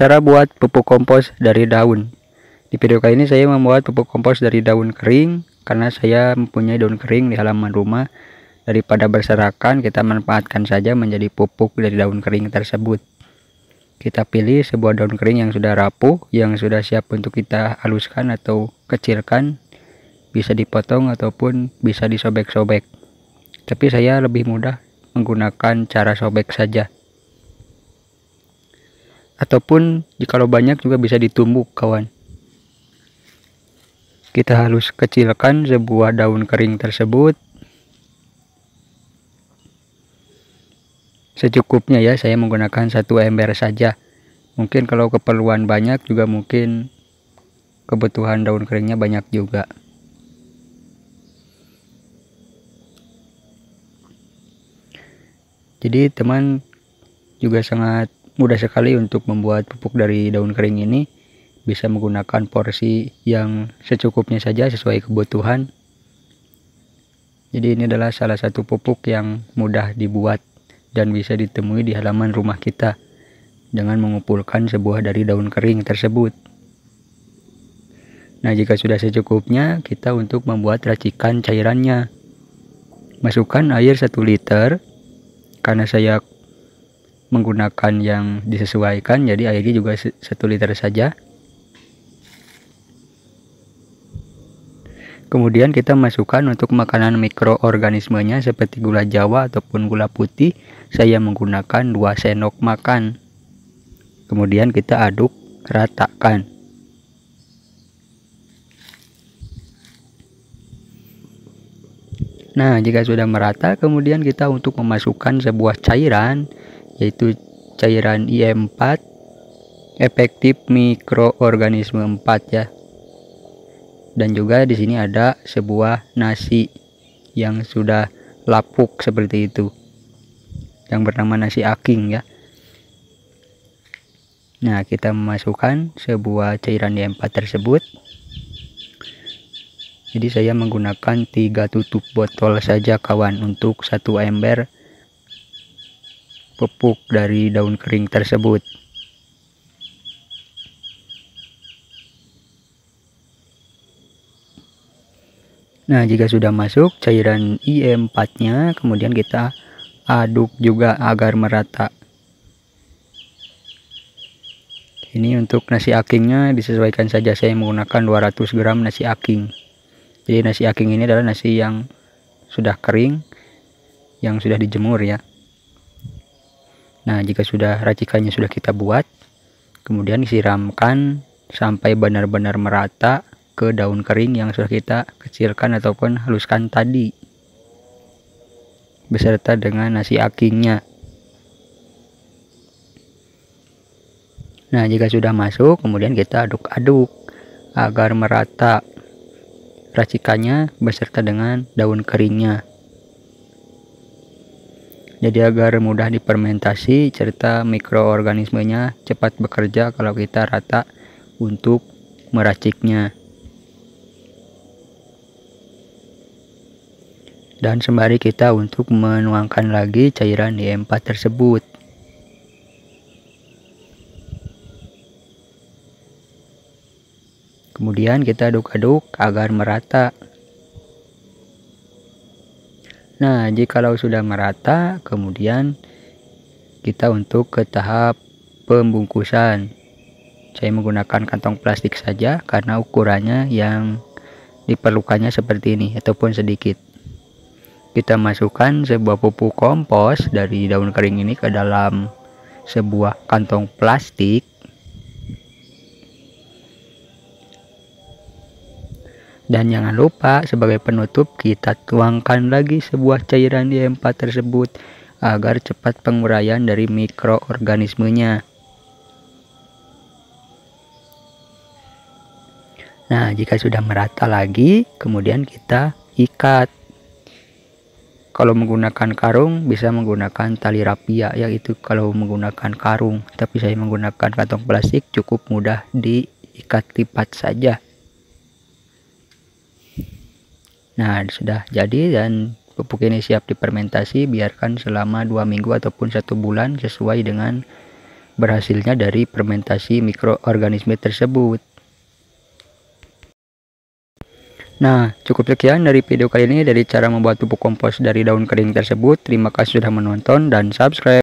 Cara buat pupuk kompos dari daun. Di video kali ini saya membuat pupuk kompos dari daun kering karena saya mempunyai daun kering di halaman rumah. Daripada berserakan, kita manfaatkan saja menjadi pupuk dari daun kering tersebut. Kita pilih sebuah daun kering yang sudah rapuh, yang sudah siap untuk kita haluskan atau kecilkan. Bisa dipotong ataupun bisa disobek-sobek. Tapi saya lebih mudah menggunakan cara sobek saja ataupun jikalau banyak juga bisa ditumbuk kawan kita harus kecilkan sebuah daun kering tersebut secukupnya ya saya menggunakan satu ember saja mungkin kalau keperluan banyak juga mungkin kebutuhan daun keringnya banyak juga jadi teman juga sangat mudah sekali untuk membuat pupuk dari daun kering ini bisa menggunakan porsi yang secukupnya saja sesuai kebutuhan jadi ini adalah salah satu pupuk yang mudah dibuat dan bisa ditemui di halaman rumah kita dengan mengumpulkan sebuah dari daun kering tersebut nah jika sudah secukupnya kita untuk membuat racikan cairannya masukkan air 1 liter karena saya menggunakan yang disesuaikan jadi airnya juga satu liter saja kemudian kita masukkan untuk makanan mikroorganismenya seperti gula jawa ataupun gula putih saya menggunakan 2 sendok makan kemudian kita aduk ratakan Nah, jika sudah merata, kemudian kita untuk memasukkan sebuah cairan yaitu cairan IM4 efektif mikroorganisme 4 ya dan juga di sini ada sebuah nasi yang sudah lapuk seperti itu yang bernama nasi aking ya nah kita memasukkan sebuah cairan IM4 tersebut jadi saya menggunakan tiga tutup botol saja kawan untuk satu ember pupuk dari daun kering tersebut. Nah, jika sudah masuk cairan im 4 nya kemudian kita aduk juga agar merata. Ini untuk nasi akingnya disesuaikan saja saya menggunakan 200 gram nasi aking. Jadi nasi aking ini adalah nasi yang sudah kering yang sudah dijemur ya. Nah, jika sudah racikannya sudah kita buat, kemudian siramkan sampai benar-benar merata ke daun kering yang sudah kita kecilkan ataupun haluskan tadi. Beserta dengan nasi akingnya. Nah, jika sudah masuk, kemudian kita aduk-aduk agar merata racikannya beserta dengan daun keringnya jadi agar mudah dipermentasi, serta mikroorganismenya cepat bekerja kalau kita rata untuk meraciknya. Dan sembari kita untuk menuangkan lagi cairan di empat tersebut. Kemudian kita aduk-aduk agar merata. Nah, jikalau sudah merata, kemudian kita untuk ke tahap pembungkusan. Saya menggunakan kantong plastik saja karena ukurannya yang diperlukannya seperti ini ataupun sedikit. Kita masukkan sebuah pupuk kompos dari daun kering ini ke dalam sebuah kantong plastik Dan jangan lupa sebagai penutup kita tuangkan lagi sebuah cairan di M4 tersebut agar cepat penguraian dari mikroorganismenya. Nah, jika sudah merata lagi, kemudian kita ikat. Kalau menggunakan karung, bisa menggunakan tali rapia, yaitu kalau menggunakan karung. Tapi saya menggunakan kantong plastik, cukup mudah diikat lipat saja. Nah, sudah jadi dan pupuk ini siap dipermentasi biarkan selama dua minggu ataupun satu bulan sesuai dengan berhasilnya dari fermentasi mikroorganisme tersebut. Nah, cukup sekian dari video kali ini dari cara membuat pupuk kompos dari daun kering tersebut. Terima kasih sudah menonton dan subscribe.